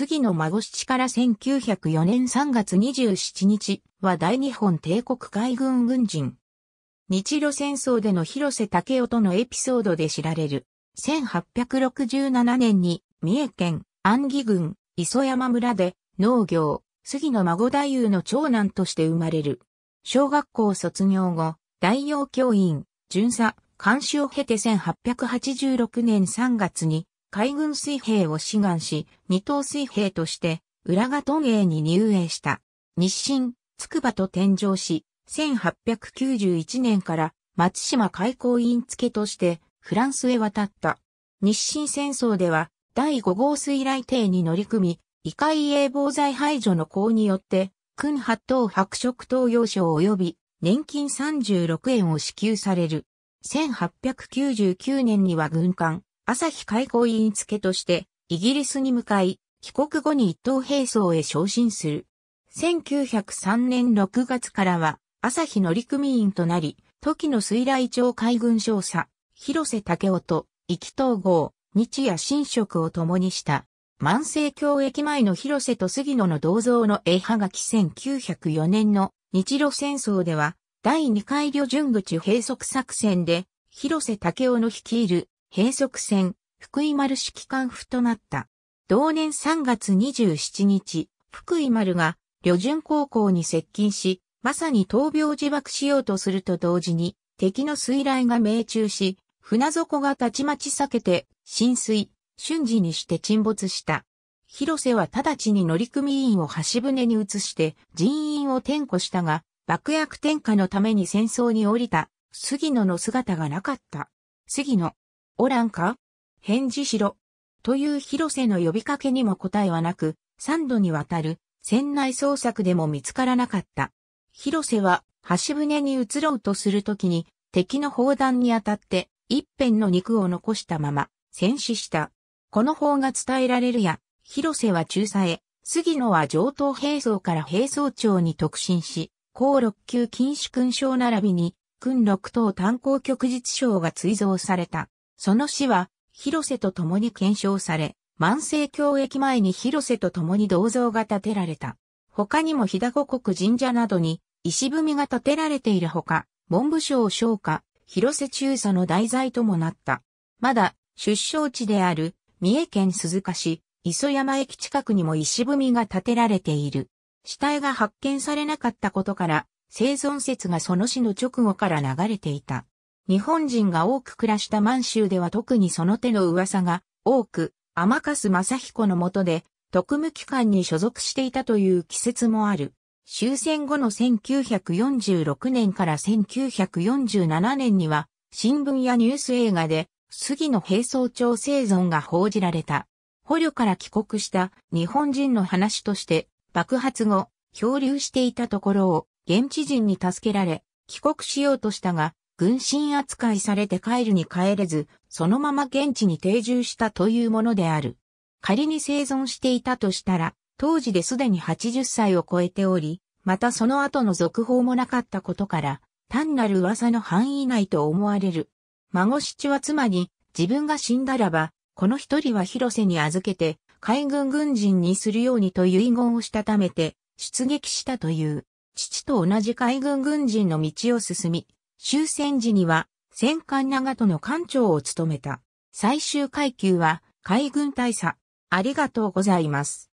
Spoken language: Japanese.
杉野孫七から1904年3月27日は大日本帝国海軍軍人。日露戦争での広瀬武夫とのエピソードで知られる。1867年に三重県安義郡磯山村で農業、杉野孫太夫の長男として生まれる。小学校卒業後、大洋教員、巡査、監視を経て1886年3月に海軍水兵を志願し、二等水兵として、浦賀トンに入営した。日清、筑波と転上し、1891年から松島開港員付としてフランスへ渡った。日清戦争では第5号水雷艇に乗り組み、異界英防災排除の功によって、君八等白色東洋賞及び年金36円を支給される。1899年には軍艦、朝日開港委員付として、イギリスに向かい、帰国後に一等兵装へ昇進する。1903年6月からは、朝日乗組員となり、時の水雷町海軍少佐、広瀬武夫と、意気統合、日夜新職を共にした。万世京駅前の広瀬と杉野の銅像の絵はがき1904年の日露戦争では、第2回旅順口閉塞作戦で、広瀬武夫の率いる閉塞船、福井丸式艦府となった。同年3月27日、福井丸が、旅順高校に接近し、まさに闘病自爆しようとすると同時に、敵の水雷が命中し、船底がたちまち避けて、浸水、瞬時にして沈没した。広瀬は直ちに乗組員を橋船に移して人員を転庫したが、爆薬転下のために戦争に降りた杉野の姿がなかった。杉野、おらんか返事しろ。という広瀬の呼びかけにも答えはなく、三度にわたる船内捜索でも見つからなかった。広瀬は橋船に移ろうとするときに敵の砲弾に当たって一辺の肉を残したまま戦死した。この砲が伝えられるや、広瀬は中佐へ、杉野は上等兵装から兵曹長に特進し、高六級禁止勲章並びに、訓六等炭鉱局実章が追贈された。その死は、広瀬と共に検証され、万世京駅前に広瀬と共に銅像が建てられた。他にも日高国神社などに石踏みが建てられているほか、文部省商家、広瀬中佐の題材ともなった。まだ、出生地である、三重県鈴鹿市、磯山駅近くにも石踏みが建てられている。死体が発見されなかったことから、生存説がその死の直後から流れていた。日本人が多く暮らした満州では特にその手の噂が多く、甘笠正彦の下で、特務機関に所属していたという季節もある。終戦後の1946年から1947年には、新聞やニュース映画で、杉野平装長生存が報じられた。捕虜から帰国した日本人の話として、爆発後、漂流していたところを現地人に助けられ、帰国しようとしたが、軍神扱いされて帰るに帰れず、そのまま現地に定住したというものである。仮に生存していたとしたら、当時ですでに80歳を超えており、またその後の続報もなかったことから、単なる噂の範囲内と思われる。孫七は妻に、自分が死んだらば、この一人は広瀬に預けて、海軍軍人にするようにと遺言をしたためて、出撃したという。父と同じ海軍軍人の道を進み、終戦時には戦艦長門の艦長を務めた。最終階級は海軍大佐。ありがとうございます。